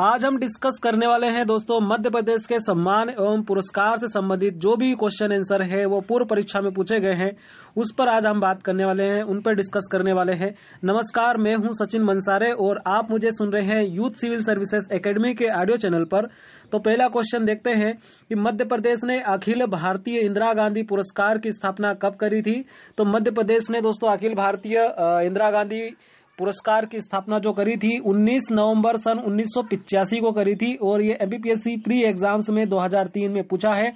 आज हम डिस्कस करने वाले हैं दोस्तों मध्य प्रदेश के सम्मान एवं पुरस्कार से संबंधित जो भी क्वेश्चन आंसर है वो पूर्व परीक्षा में पूछे गए हैं उस पर आज हम बात करने वाले हैं उन पर डिस्कस करने वाले हैं नमस्कार मैं हूं सचिन मंसारे और आप मुझे सुन रहे हैं यूथ सिविल सर्विसेज एकेडमी के ऑडियो चैनल पर तो पहला क्वेश्चन देखते हैं कि मध्य प्रदेश ने अखिल भारतीय इंदिरा गांधी पुरस्कार की स्थापना कब करी थी तो मध्य प्रदेश ने दोस्तों अखिल भारतीय इंदिरा गांधी पुरस्कार की स्थापना जो करी थी 19 नवंबर सन उन्नीस को करी थी और ये एमबीपीएससी प्री एग्जाम्स में 2003 में पूछा है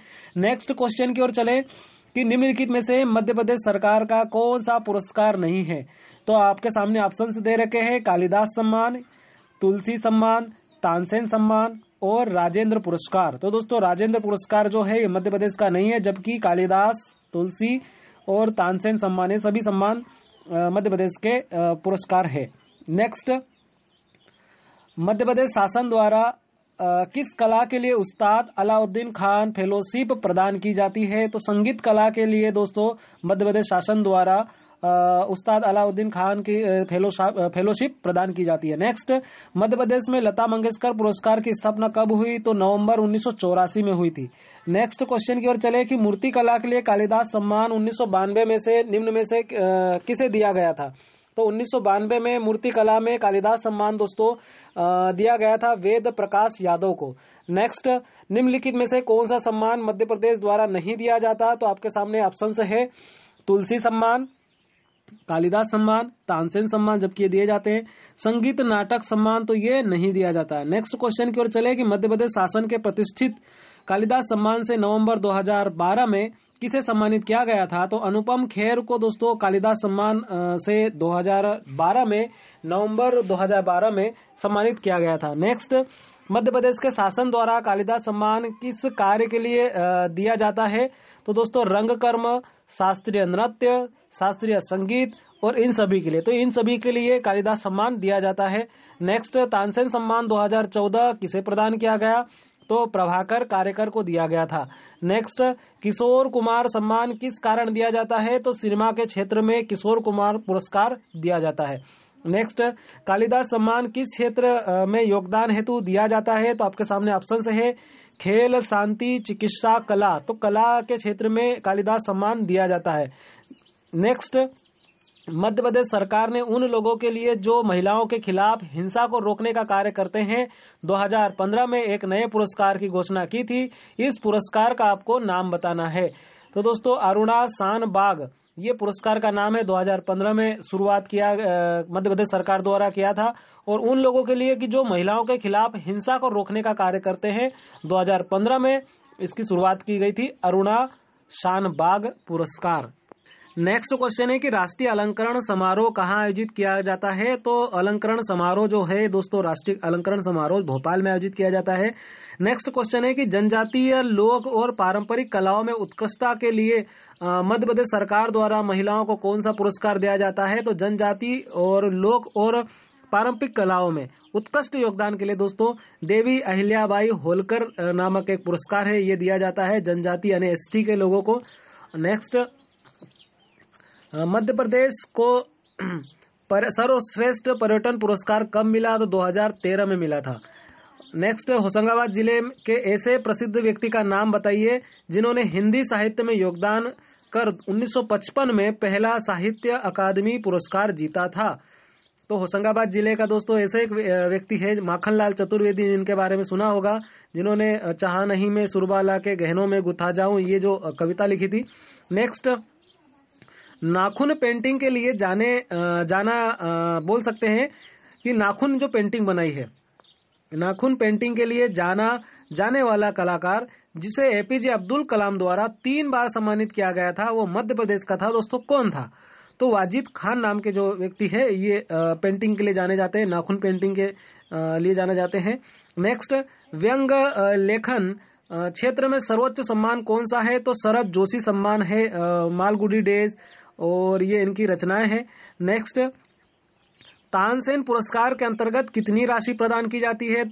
नेक्स्ट क्वेश्चन की ओर चले कि निम्नलिखित में से मध्य प्रदेश सरकार का कौन सा पुरस्कार नहीं है तो आपके सामने ऑप्शन दे रखे हैं कालिदास सम्मान तुलसी सम्मान तानसेन सम्मान और राजेंद्र पुरस्कार तो दोस्तों राजेंद्र पुरस्कार जो है ये मध्य प्रदेश का नहीं है जबकि कालिदास तुलसी और तानसेन सम्मान ये सभी सम्मान मध्य प्रदेश के पुरस्कार है नेक्स्ट मध्य प्रदेश शासन द्वारा किस कला के लिए उस्ताद अलाउद्दीन खान फेलोशिप प्रदान की जाती है तो संगीत कला के लिए दोस्तों मध्य प्रदेश शासन द्वारा उस्ताद अलाउद्दीन खान की फेलोशिप प्रदान की जाती है नेक्स्ट मध्य प्रदेश में लता मंगेशकर पुरस्कार की स्थापना कब हुई तो नवंबर उन्नीस में हुई थी नेक्स्ट क्वेश्चन की ओर चले कि मूर्ति कला के लिए कालिदास सम्मान उन्नीस में से निम्न में से किसे दिया गया था तो उन्नीस में मूर्ति कला में कालिदास सम्मान दोस्तों दिया गया था वेद प्रकाश यादव को नेक्स्ट निम्नलिखित में से कौन सा सम्मान मध्य प्रदेश द्वारा नहीं दिया जाता तो आपके सामने ऑप्शन है तुलसी सम्मान कालिदास सम्मान तानसेन सम्मान जबकि ये दिए जाते हैं संगीत नाटक सम्मान तो ये नहीं दिया जाता है नेक्स्ट क्वेश्चन की ओर चले कि मध्य प्रदेश शासन के प्रतिष्ठित कालिदास सम्मान से नवंबर 2012 में किसे सम्मानित किया गया था तो अनुपम खेर को दोस्तों कालिदास सम्मान से 2012 में नवंबर 2012 में सम्मानित किया गया था नेक्स्ट मध्य प्रदेश के शासन द्वारा कालिदास सम्मान किस कार्य के लिए दिया जाता है तो दोस्तों रंग कर्म शास्त्रीय नृत्य शास्त्रीय संगीत और इन सभी के लिए तो इन सभी के लिए कालिदास सम्मान दिया जाता है नेक्स्ट तानसेन सम्मान 2014 किसे प्रदान किया गया तो प्रभाकर कार्यकर को दिया गया था नेक्स्ट किशोर कुमार सम्मान किस कारण दिया जाता है तो सिनेमा के क्षेत्र में किशोर कुमार पुरस्कार दिया जाता है नेक्स्ट कालिदास सम्मान किस क्षेत्र में योगदान हेतु दिया जाता है तो आपके सामने ऑप्शन है खेल शांति चिकित्सा कला तो कला के क्षेत्र में कालिदास सम्मान दिया जाता है नेक्स्ट मध्य प्रदेश सरकार ने उन लोगों के लिए जो महिलाओं के खिलाफ हिंसा को रोकने का कार्य करते हैं 2015 में एक नए पुरस्कार की घोषणा की थी इस पुरस्कार का आपको नाम बताना है तो दोस्तों अरुणा शान बाग ये पुरस्कार का नाम है 2015 में शुरुआत किया मध्य प्रदेश सरकार द्वारा किया था और उन लोगों के लिए कि जो महिलाओं के खिलाफ हिंसा को रोकने का कार्य करते हैं 2015 में इसकी शुरुआत की गई थी अरुणा शान बाग पुरस्कार नेक्स्ट क्वेश्चन है कि राष्ट्रीय अलंकरण समारोह कहाँ आयोजित किया जाता है तो अलंकरण समारोह जो है दोस्तों राष्ट्रीय अलंकरण समारोह भोपाल में आयोजित किया जाता है नेक्स्ट क्वेश्चन है कि जनजातीय लोक और पारंपरिक कलाओं में उत्कृष्टता के लिए मध्य प्रदेश सरकार द्वारा महिलाओं को कौन सा पुरस्कार दिया जाता है तो जनजाति और लोक और पारंपरिक कलाओं में उत्कृष्ट योगदान के लिए दोस्तों देवी अहिल्याबाई होलकर नामक एक पुरस्कार है ये दिया जाता है जनजाति यानी एसटी के लोगों को नेक्स्ट मध्य प्रदेश को पर सर्वश्रेष्ठ पर्यटन पुरस्कार कब मिला तो 2013 में मिला था नेक्स्ट होशंगाबाद जिले के ऐसे प्रसिद्ध व्यक्ति का नाम बताइए जिन्होंने हिंदी साहित्य में योगदान कर 1955 में पहला साहित्य अकादमी पुरस्कार जीता था तो होशंगाबाद जिले का दोस्तों ऐसे एक व्यक्ति है माखनलाल चतुर्वेदी जिनके बारे में सुना होगा जिन्होंने चाह नहीं में सुरबाला के गहनों में गुथा जाऊं ये जो कविता लिखी थी नेक्स्ट नाखून पेंटिंग के लिए जाने जाना बोल सकते हैं कि नाखून जो पेंटिंग बनाई है नाखून पेंटिंग के लिए जाना जाने वाला कलाकार जिसे एपीजे अब्दुल कलाम द्वारा तीन बार सम्मानित किया गया था वो मध्य प्रदेश का था दोस्तों कौन था तो वाजिद खान नाम के जो व्यक्ति है ये पेंटिंग के लिए जाने जाते हैं नाखून पेंटिंग के लिए जाने जाते हैं नेक्स्ट व्यंग लेखन क्षेत्र में सर्वोच्च सम्मान कौन सा है तो शरद जोशी सम्मान है मालगुडी डेज और ये इनकी रचनाएं हैं नेक्स्ट तानसेन पुरस्कार के अंतर्गत कितनी राशि प्रदान की जाती है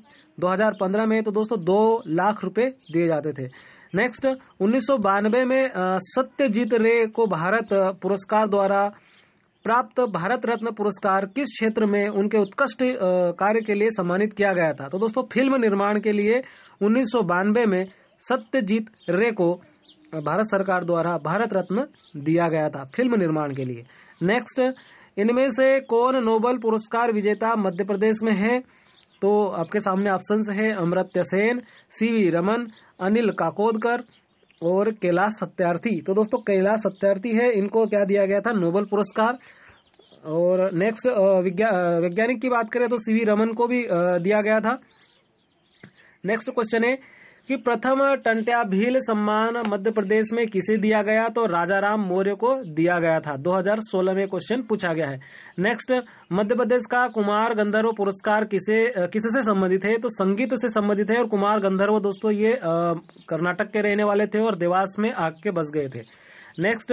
2015 में तो दोस्तों दो लाख रुपए दिए जाते थे नेक्स्ट उन्नीस में सत्यजीत रे को भारत पुरस्कार द्वारा प्राप्त भारत रत्न पुरस्कार किस क्षेत्र में उनके उत्कृष्ट कार्य के लिए सम्मानित किया गया था तो दोस्तों फिल्म निर्माण के लिए उन्नीस में सत्यजीत रे को भारत सरकार द्वारा भारत रत्न दिया गया था फिल्म निर्माण के लिए नेक्स्ट इनमें से कौन नोबल पुरस्कार विजेता मध्य प्रदेश में है तो आपके सामने ऑप्शन है अमृत्य सेन सी वी रमन अनिल काकोदकर और कैलाश सत्यार्थी तो दोस्तों कैलाश सत्यार्थी है इनको क्या दिया गया था नोबल पुरस्कार और नेक्स्ट वैज्ञानिक की बात करें तो सी वी रमन को भी दिया गया था नेक्स्ट क्वेश्चन है कि प्रथम भील सम्मान मध्य प्रदेश में किसे दिया गया तो राजा राम मौर्य को दिया गया था 2016 में क्वेश्चन पूछा गया है नेक्स्ट मध्य प्रदेश का कुमार गंधर्व पुरस्कार किसे किसे से संबंधित है तो संगीत से संबंधित है और कुमार गंधर्व दोस्तों ये कर्नाटक के रहने वाले थे और देवास में आग के बस गए थे नेक्स्ट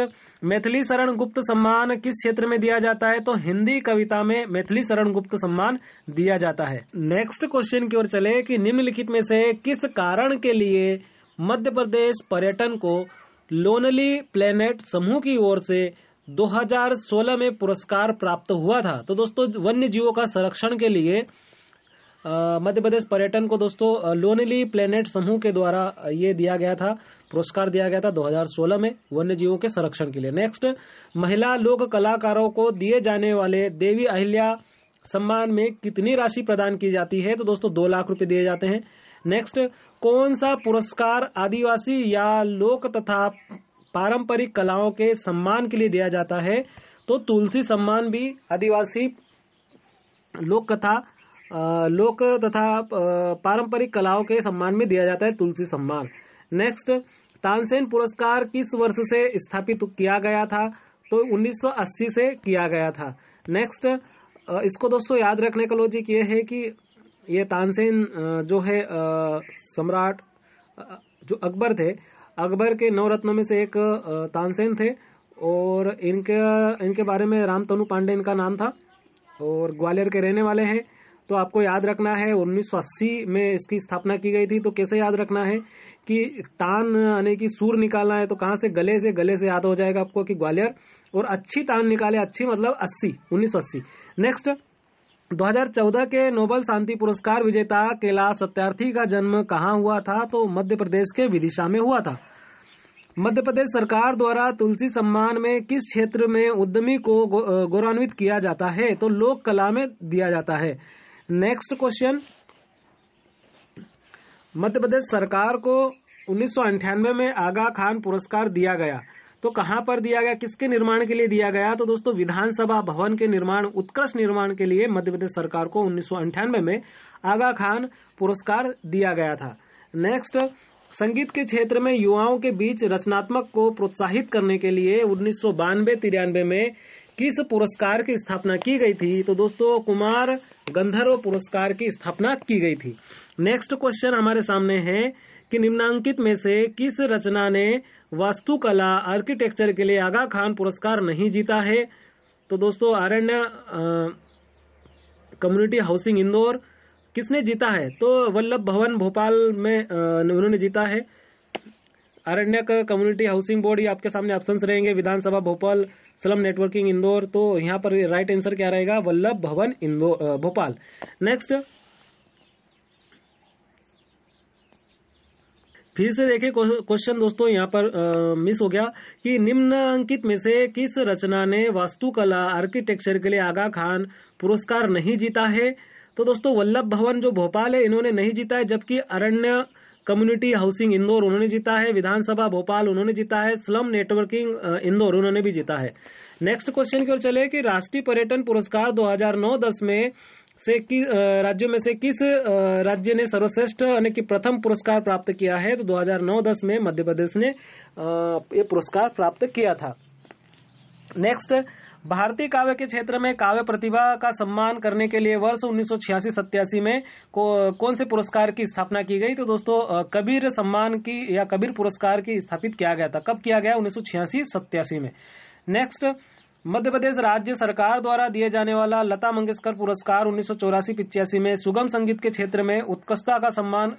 मैथिली शरण गुप्त सम्मान किस क्षेत्र में दिया जाता है तो हिंदी कविता में मैथिली शरण गुप्त सम्मान दिया जाता है नेक्स्ट क्वेश्चन की ओर चले कि निम्नलिखित में से किस कारण के लिए मध्य प्रदेश पर्यटन को लोनली प्लेनेट समूह की ओर से 2016 में पुरस्कार प्राप्त हुआ था तो दोस्तों वन्य जीवों का संरक्षण के लिए मध्य प्रदेश पर्यटन को दोस्तों लोनली प्लेनेट समूह के द्वारा ये दिया गया था पुरस्कार दिया गया था 2016 में वन्य जीवों के संरक्षण के लिए नेक्स्ट महिला लोक कलाकारों को दिए जाने वाले देवी अहिल्या सम्मान में कितनी राशि प्रदान की जाती है तो दोस्तों दो लाख रूपये दिए जाते हैं नेक्स्ट कौन सा पुरस्कार आदिवासी या लोक तथा पारंपरिक कलाओं के सम्मान के लिए दिया जाता है तो तुलसी सम्मान भी आदिवासी लोक कथा लोक तथा पारंपरिक कलाओं के सम्मान में दिया जाता है तुलसी सम्मान नेक्स्ट तानसेन पुरस्कार किस वर्ष से स्थापित किया गया था तो 1980 से किया गया था नेक्स्ट इसको दोस्तों याद रखने का लॉजिक ये है कि ये तानसेन जो है सम्राट जो अकबर थे अकबर के नौ रत्नों में से एक तानसेन थे और इनके इनके बारे में रामतनु पांडे इनका नाम था और ग्वालियर के रहने वाले हैं तो आपको याद रखना है 1980 में इसकी स्थापना की गई थी तो कैसे याद रखना है कि तान यानी कि सूर निकालना है तो कहां से गले से गले से याद हो जाएगा आपको कि ग्वालियर और अच्छी तान निकाले अच्छी मतलब अस्सी उन्नीस नेक्स्ट 2014 के नोबल शांति पुरस्कार विजेता कैलाश सत्यार्थी का जन्म कहाँ हुआ था तो मध्य प्रदेश के विदिशा में हुआ था मध्य प्रदेश सरकार द्वारा तुलसी सम्मान में किस क्षेत्र में उद्यमी को गौरवान्वित किया जाता है तो लोक कला में दिया जाता है नेक्स्ट क्वेश्चन मध्य प्रदेश सरकार को उन्नीस में आगा खान पुरस्कार दिया गया तो कहाँ पर दिया गया किसके निर्माण के लिए दिया गया तो दोस्तों विधानसभा भवन के निर्माण उत्कृष्ट निर्माण के लिए मध्य प्रदेश सरकार को उन्नीस में आगा खान पुरस्कार दिया गया था नेक्स्ट संगीत के क्षेत्र में युवाओं के बीच रचनात्मक को प्रोत्साहित करने के लिए उन्नीस सौ में किस पुरस्कार की स्थापना की गई थी तो दोस्तों कुमार गंधर्व पुरस्कार की स्थापना की गई थी नेक्स्ट क्वेश्चन हमारे सामने है कि निम्नांकित में से किस रचना ने वास्तुकला आर्किटेक्चर के लिए आगा खान पुरस्कार नहीं जीता है तो दोस्तों आरण्य कम्युनिटी हाउसिंग इंदौर किसने जीता है तो वल्लभ भवन भोपाल में उन्होंने जीता है अरण्यक कम्युनिटी हाउसिंग बोर्ड ये आपके सामने ऑप्शन रहेंगे विधानसभा भोपाल स्लम नेटवर्किंग इंदौर तो यहाँ पर राइट आंसर क्या रहेगा वल्लभ भवन इंदौर भोपाल नेक्स्ट फिर से देखिए क्वेश्चन दोस्तों यहाँ पर आ, मिस हो गया कि निम्न अंकित में से किस रचना ने वास्तुकला आर्किटेक्चर के लिए आगा खान पुरस्कार नहीं जीता है तो दोस्तों वल्लभ भवन जो भोपाल है इन्होंने नहीं जीता है जबकि अरण्य कम्युनिटी हाउसिंग इंदौर उन्होंने जीता है विधानसभा भोपाल उन्होंने जीता है स्लम नेटवर्किंग इंदौर उन्होंने भी जीता है नेक्स्ट क्वेश्चन की ओर चले कि राष्ट्रीय पर्यटन पुरस्कार 2009-10 में से किस राज्य में से किस राज्य ने सर्वश्रेष्ठ यानी कि प्रथम पुरस्कार प्राप्त किया है तो 2009-10 में मध्य प्रदेश ने ये पुरस्कार प्राप्त किया था नेक्स्ट भारतीय काव्य के क्षेत्र में काव्य प्रतिभा का सम्मान करने के लिए वर्ष उन्नीस सौ में को, कौन से पुरस्कार की स्थापना की गई तो दोस्तों कबीर सम्मान की या कबीर पुरस्कार की स्थापित किया गया था कब किया गया उन्नीस सौ में नेक्स्ट मध्य प्रदेश राज्य सरकार द्वारा दिए जाने वाला लता मंगेशकर पुरस्कार उन्नीस सौ चौरासी में सुगम संगीत के क्षेत्र में उत्कृष्टता का सम्मान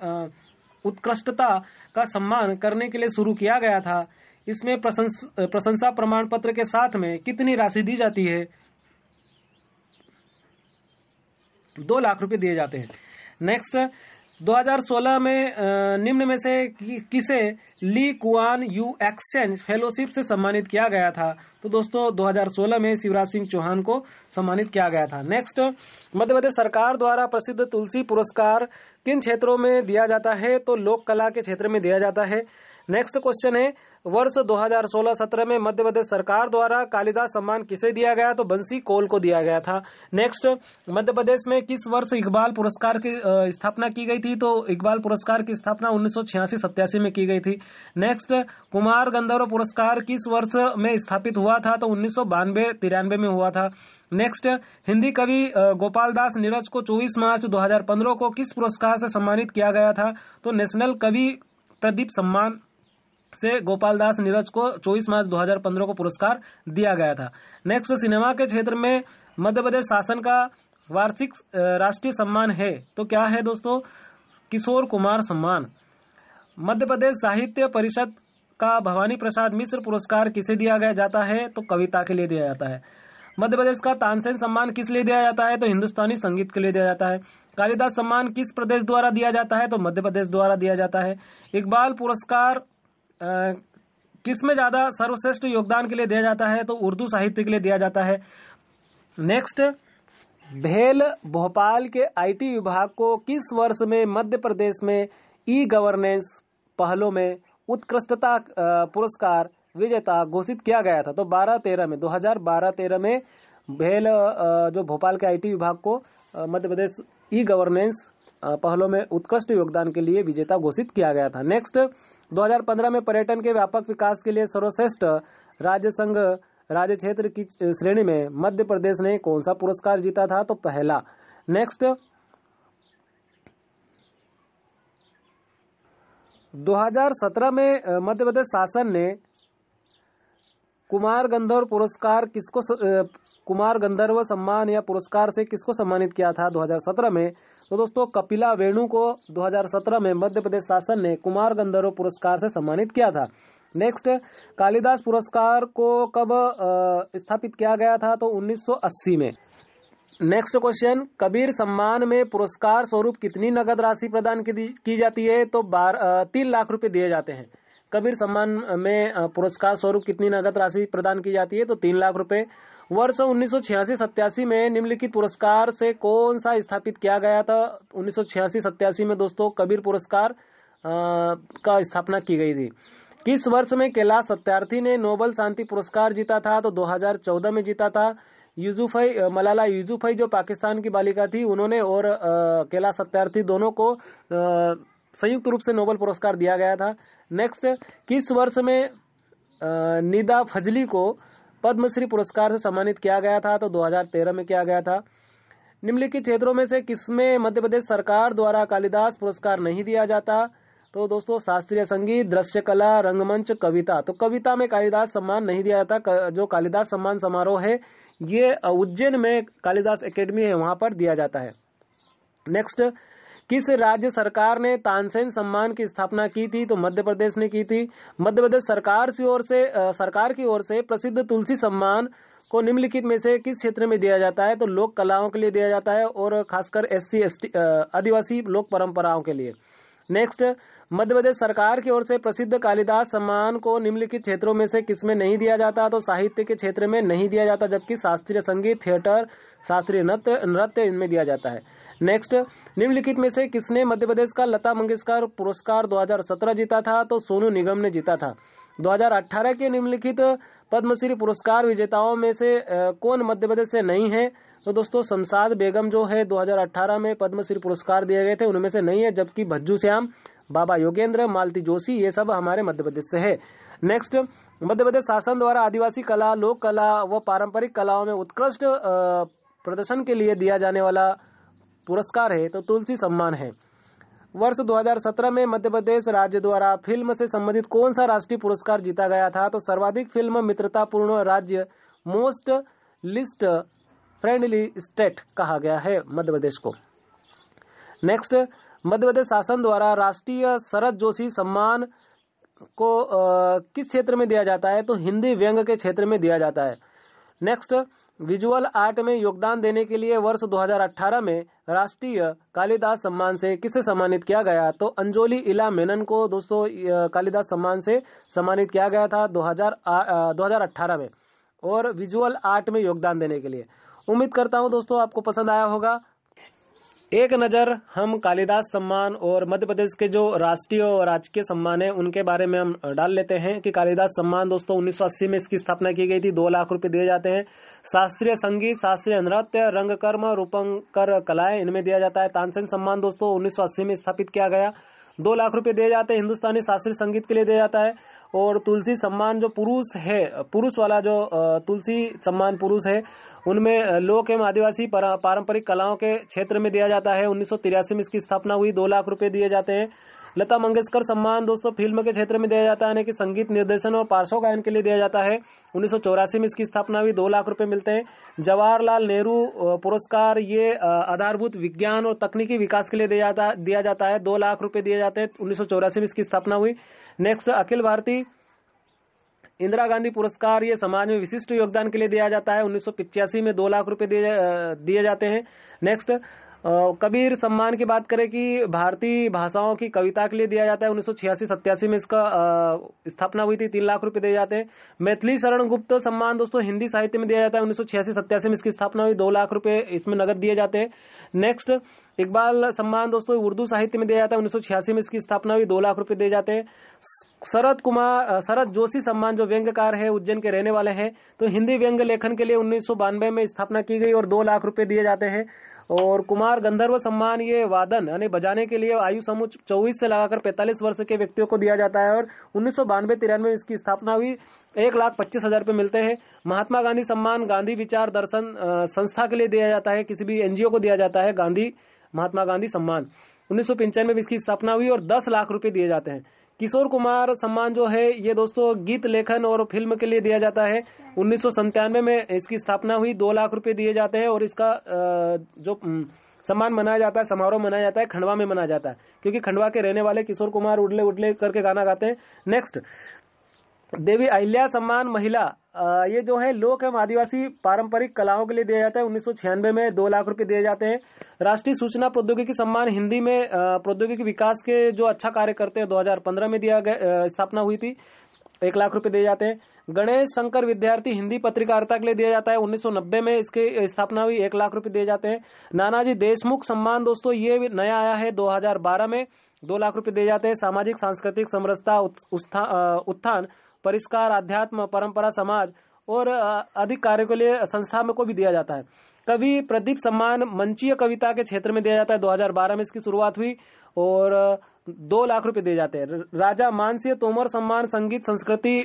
उत्कृष्टता का सम्मान करने के लिए शुरू किया गया था इसमें प्रशंसा प्रमाण पत्र के साथ में कितनी राशि दी जाती है दो लाख रुपए दिए जाते हैं नेक्स्ट 2016 में निम्न में से कि, किसे Lee Kuan Yew exchange fellowship से सम्मानित किया गया था तो दोस्तों 2016 में शिवराज सिंह चौहान को सम्मानित किया गया था नेक्स्ट मध्य प्रदेश सरकार द्वारा प्रसिद्ध तुलसी पुरस्कार किन क्षेत्रों में दिया जाता है तो लोक कला के क्षेत्र में दिया जाता है नेक्स्ट क्वेश्चन है वर्ष 2016-17 में मध्य प्रदेश सरकार द्वारा कालिदास सम्मान किसे दिया गया तो बंसी कोल को दिया गया था नेक्स्ट मध्य प्रदेश में किस वर्ष इकबाल पुरस्कार की स्थापना की गई थी तो इकबाल पुरस्कार की स्थापना उन्नीस सौ में की गई थी नेक्स्ट कुमार गंधर्व पुरस्कार किस वर्ष में स्थापित हुआ था तो उन्नीस सौ में हुआ था नेक्स्ट हिंदी कवि गोपाल दास नीरज को 24 मार्च 2015 को किस पुरस्कार से सम्मानित किया गया था तो नेशनल कवि प्रदीप सम्मान से गोपाल दास नीरज को 24 मार्च 2015 को पुरस्कार दिया गया था नेक्स्ट सिनेमा के क्षेत्र में मध्य प्रदेश शासन का वार्षिक राष्ट्रीय सम्मान है तो क्या है दोस्तों किशोर कुमार सम्मान मध्य प्रदेश साहित्य परिषद का भवानी प्रसाद मिश्र पुरस्कार किसे दिया गया जाता है तो कविता के लिए दिया जाता है मध्य प्रदेश का तानसेन सम्मान किस लिए दिया जाता है तो हिंदुस्तानी संगीत के लिए दिया जाता है कालिदास सम्मान किस प्रदेश द्वारा दिया जाता है तो मध्य प्रदेश द्वारा दिया जाता है इकबाल पुरस्कार किस में ज्यादा सर्वश्रेष्ठ योगदान के लिए दिया जाता है तो उर्दू साहित्य के लिए दिया जाता है नेक्स्ट भेल भोपाल के आईटी विभाग को किस वर्ष में मध्य प्रदेश में ई गवर्नेंस पहलों में उत्कृष्टता पुरस्कार विजेता घोषित किया गया था तो 12 तेरह में 2012 13 में भेल जो भोपाल के आईटी विभाग को मध्य प्रदेश ई गवर्नेंस पहलों में उत्कृष्ट योगदान के लिए विजेता घोषित किया गया था नेक्स्ट 2015 में पर्यटन के व्यापक विकास के लिए सर्वश्रेष्ठ राज्य संघ राज्य क्षेत्र की श्रेणी में मध्य प्रदेश ने कौन सा पुरस्कार जीता था तो पहला नेक्स्ट 2017 में मध्य प्रदेश शासन ने कुमार गंधर्व पुरस्कार किसको कुमार गंधर्व सम्मान या पुरस्कार से किसको सम्मानित किया था 2017 में तो दोस्तों कपिला वेणु को 2017 में मध्य प्रदेश शासन ने कुमार गंधर्व पुरस्कार से सम्मानित किया था नेक्स्ट कालिदास पुरस्कार को कब स्थापित किया गया था तो 1980 में नेक्स्ट क्वेश्चन कबीर सम्मान में पुरस्कार स्वरूप कितनी नगद राशि प्रदान की जाती है तो बार तीन लाख रुपए दिए जाते हैं कबीर सम्मान में पुरस्कार स्वरूप कितनी नगद राशि प्रदान की जाती है तो तीन लाख रुपए वर्ष उन्नीस सौ में निम्नलिखित पुरस्कार से कौन सा स्थापित किया गया था उन्नीस सौ में दोस्तों कबीर पुरस्कार आ, का स्थापना की गई थी किस वर्ष में कैलाश सत्यार्थी ने नोबल शांति पुरस्कार जीता था तो 2014 में जीता था यूजुफाई मलाला यूजुफाई जो पाकिस्तान की बालिका थी उन्होंने और कैलाश सत्यार्थी दोनों को संयुक्त रूप से नोबल पुरस्कार दिया गया था नेक्स्ट किस वर्ष में आ, निदा फजली को पद्मश्री पुरस्कार से सम्मानित किया गया था तो 2013 में किया गया था निम्नलिखित क्षेत्रों में से किसमें मध्य प्रदेश सरकार द्वारा कालिदास पुरस्कार नहीं दिया जाता तो दोस्तों शास्त्रीय संगीत दृश्य कला रंगमंच कविता तो कविता में कालिदास सम्मान नहीं दिया जाता जो कालिदास सम्मान समारोह है ये उज्जैन में कालिदास एकेडमी है वहां पर दिया जाता है नेक्स्ट किस राज्य सरकार ने तानसेन सम्मान की स्थापना की थी तो मध्य प्रदेश ने की थी मध्य प्रदेश सरकार की ओर से सरकार की ओर से प्रसिद्ध तुलसी सम्मान को निम्नलिखित में से किस क्षेत्र में दिया जाता है तो लोक कलाओं के लिए दिया जाता है और खासकर एस सी आदिवासी लोक परंपराओं के लिए नेक्स्ट मध्य प्रदेश सरकार की ओर से प्रसिद्ध कालिदास सम्मान को निम्नलिखित क्षेत्रों में से किसमें नहीं दिया जाता तो साहित्य के क्षेत्र में नहीं दिया जाता जबकि शास्त्रीय संगीत थिएटर शास्त्रीय नृत्य नृत्य इनमें दिया जाता है नेक्स्ट निम्नलिखित में से किसने मध्य प्रदेश का लता मंगेशकर पुरस्कार 2017 जीता था तो सोनू निगम ने जीता था 2018 के निम्नलिखित पद्मश्री पुरस्कार विजेताओं में से कौन मध्य प्रदेश से नहीं है तो दोस्तों शमशाद बेगम जो है 2018 में पद्मश्री पुरस्कार दिए गए थे उनमें से नहीं है जबकि भज्जू श्याम बाबा योगेंद्र मालती जोशी ये सब हमारे मध्य प्रदेश से है नेक्स्ट मध्य प्रदेश शासन द्वारा आदिवासी कला लोक कला व पारंपरिक कलाओं में उत्कृष्ट प्रदर्शन के लिए दिया जाने वाला पुरस्कार है तो तुलसी सम्मान है वर्ष 2017 में मध्य प्रदेश राज्य द्वारा फिल्म से संबंधित कौन सा राष्ट्रीय पुरस्कार जीता गया था तो सर्वाधिक फिल्म मित्रतापूर्ण राज्य मोस्ट लिस्ट फ्रेंडली स्टेट कहा गया है मध्य प्रदेश को नेक्स्ट मध्य प्रदेश शासन द्वारा राष्ट्रीय शरद जोशी सम्मान को आ, किस क्षेत्र में दिया जाता है तो हिंदी व्यंग के क्षेत्र में दिया जाता है नेक्स्ट विजुअल आर्ट में योगदान देने के लिए वर्ष 2018 में राष्ट्रीय कालिदास सम्मान से किसे सम्मानित किया गया तो अंजोली इला मेनन को दोस्तों कालिदास सम्मान से सम्मानित किया गया था 2000 2018 में और विजुअल आर्ट में योगदान देने के लिए उम्मीद करता हूं दोस्तों आपको पसंद आया होगा एक नज़र हम कालिदास सम्मान और मध्य प्रदेश के जो राष्ट्रीय और राजकीय सम्मान है उनके बारे में हम डाल लेते हैं कि कालिदास सम्मान दोस्तों उन्नीस में इसकी स्थापना की गई थी दो लाख रुपए दिए जाते हैं शास्त्रीय संगीत शास्त्रीय नृत्य रंगकर्म रूपंकर कलाएं इनमें दिया जाता है तानसेन सम्मान दोस्तों उन्नीस में स्थापित किया गया दो लाख रुपए दिए जाते हैं हिंदुस्तानी शास्त्रीय संगीत के लिए दिया जाता है और तुलसी सम्मान जो पुरुष है पुरुष वाला जो तुलसी सम्मान पुरुष है उनमें लोक एवं आदिवासी पारंपरिक कलाओं के क्षेत्र में दिया जाता है उन्नीस में इसकी स्थापना हुई दो लाख रुपए दिए जाते हैं लता मंगेशकर सम्मान दोस्तों फिल्म के क्षेत्र में दिया जाता है यानी कि संगीत निर्देशन और पार्श्व गायन के लिए दिया जाता है उन्नीस में इसकी स्थापना हुई दो लाख रुपए मिलते हैं जवाहरलाल नेहरू पुरस्कार ये आधारभूत विज्ञान और तकनीकी विकास के लिए दिया जाता है दो लाख रूपये दिए जाते हैं उन्नीस में इसकी स्थापना हुई नेक्स्ट अखिल भारतीय इंदिरा गांधी पुरस्कार ये समाज में विशिष्ट योगदान के लिए दिया जाता है उन्नीस में दो लाख रुपए दिए जाते हैं नेक्स्ट कबीर सम्मान की बात करें कि भारतीय भाषाओं की कविता के लिए दिया जाता है उन्नीस सौ में इसका स्थापना हुई थी तीन लाख रुपए दिए जाते हैं मैथिली शरण गुप्त सम्मान दोस्तों हिंदी साहित्य में दिया जाता है उन्नीस सौ में इसकी स्थापना हुई दो लाख रुपए इसमें नगद दिए जाते हैं नेक्स्ट इकबाल सम्मान दोस्तों उर्दू साहित्य में दिया जाता है उन्नीस में इसकी स्थापना हुई दो लाख रुपए दिए जाते हैं शरद कुमार शरद जोशी सम्मान जो व्यंग्यकार है उज्जैन के रहने वाले हैं तो हिंदी व्यंग्य लेखन के लिए उन्नीस में स्थापना की गई और दो लाख रुपए दिए जाते हैं और कुमार गंधर्व सम्मान ये वादन यानी बजाने के लिए आयु समूह चौबीस से लगाकर पैंतालीस वर्ष के व्यक्तियों को दिया जाता है और उन्नीस सौ बानवे तिरानवे इसकी स्थापना हुई एक लाख पच्चीस हजार रूपये मिलते हैं महात्मा गांधी सम्मान गांधी विचार दर्शन संस्था के लिए दिया जाता है किसी भी एनजीओ को दिया जाता है गांधी महात्मा गांधी सम्मान उन्नीस सौ पंचानवे में इसकी स्थापना हुई और दस लाख रूपये दिए जाते हैं किशोर कुमार सम्मान जो है ये दोस्तों गीत लेखन और फिल्म के लिए दिया जाता है उन्नीस में इसकी स्थापना हुई दो लाख रूपये दिए जाते हैं और इसका जो सम्मान मनाया जाता है समारोह मनाया जाता है खंडवा में मनाया जाता है क्योंकि खंडवा के रहने वाले किशोर कुमार उडले उडले करके गाना गाते हैं नेक्स्ट देवी अहिल्या सम्मान महिला ये जो है लोक एवं आदिवासी पारंपरिक कलाओं के लिए दिया जाता है उन्नीस में दो लाख रुपए दिए जाते हैं राष्ट्रीय सूचना प्रौद्योगिकी सम्मान हिंदी में प्रौद्योगिकी विकास के जो अच्छा कार्य करते हैं 2015 में दिया गया स्थापना हुई थी एक लाख रुपए दिए जाते हैं गणेश शंकर विद्यार्थी हिंदी पत्रकारिता के लिए दिया जाता है 1990 में इसकी स्थापना हुई एक लाख रुपए दिए जाते हैं नानाजी देशमुख सम्मान दोस्तों ये नया आया है 2012 में दो लाख रुपए दिए जाते हैं सामाजिक सांस्कृतिक समरसता उत्थान परिष्कार अध्यात्म परंपरा समाज और अधिक कार्य के लिए संस्था में को भी दिया जाता है कवि प्रदीप सम्मान मंचीय कविता के क्षेत्र में दिया जाता है 2012 में इसकी शुरुआत हुई और दो लाख रुपए दिए जाते हैं राजा मानसीय तोमर सम्मान संगीत संस्कृति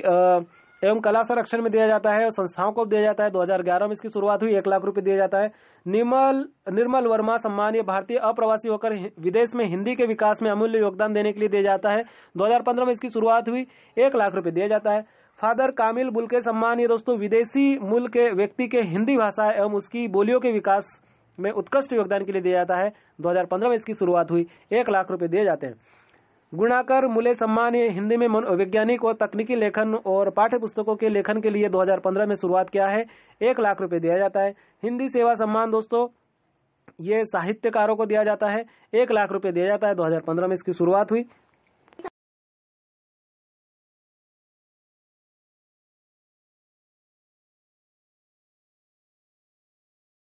एवं कला संरक्षण में दिया जाता है और संस्थाओं को दिया जाता है 2011 में इसकी शुरुआत हुई एक लाख रुपए दिया जाता है निर्मल निर्मल वर्मा सम्मान ये भारतीय अप्रवासी होकर विदेश में हिंदी के विकास में अमूल्य योगदान देने के लिए दिया जाता है 2015 में इसकी शुरुआत हुई एक लाख रुपए दिया जाता है फादर कामिल बुलके सम्मान ये दोस्तों विदेशी मूल के व्यक्ति के हिंदी भाषा एवं उसकी बोलियों के विकास में उत्कृष्ट योगदान के लिए दिया जाता है 2015 में इसकी शुरुआत हुई एक लाख रुपए दिए जाते हैं गुणाकर मूल्य सम्मान ये हिंदी में वैज्ञानिक और तकनीकी लेखन और पाठ्य पुस्तकों के लेखन के लिए 2015 में शुरुआत किया है एक लाख रुपए दिया जाता है हिंदी सेवा सम्मान दोस्तों ये साहित्यकारों को दिया जाता है एक लाख रुपए दिया जाता है 2015 में इसकी शुरुआत हुई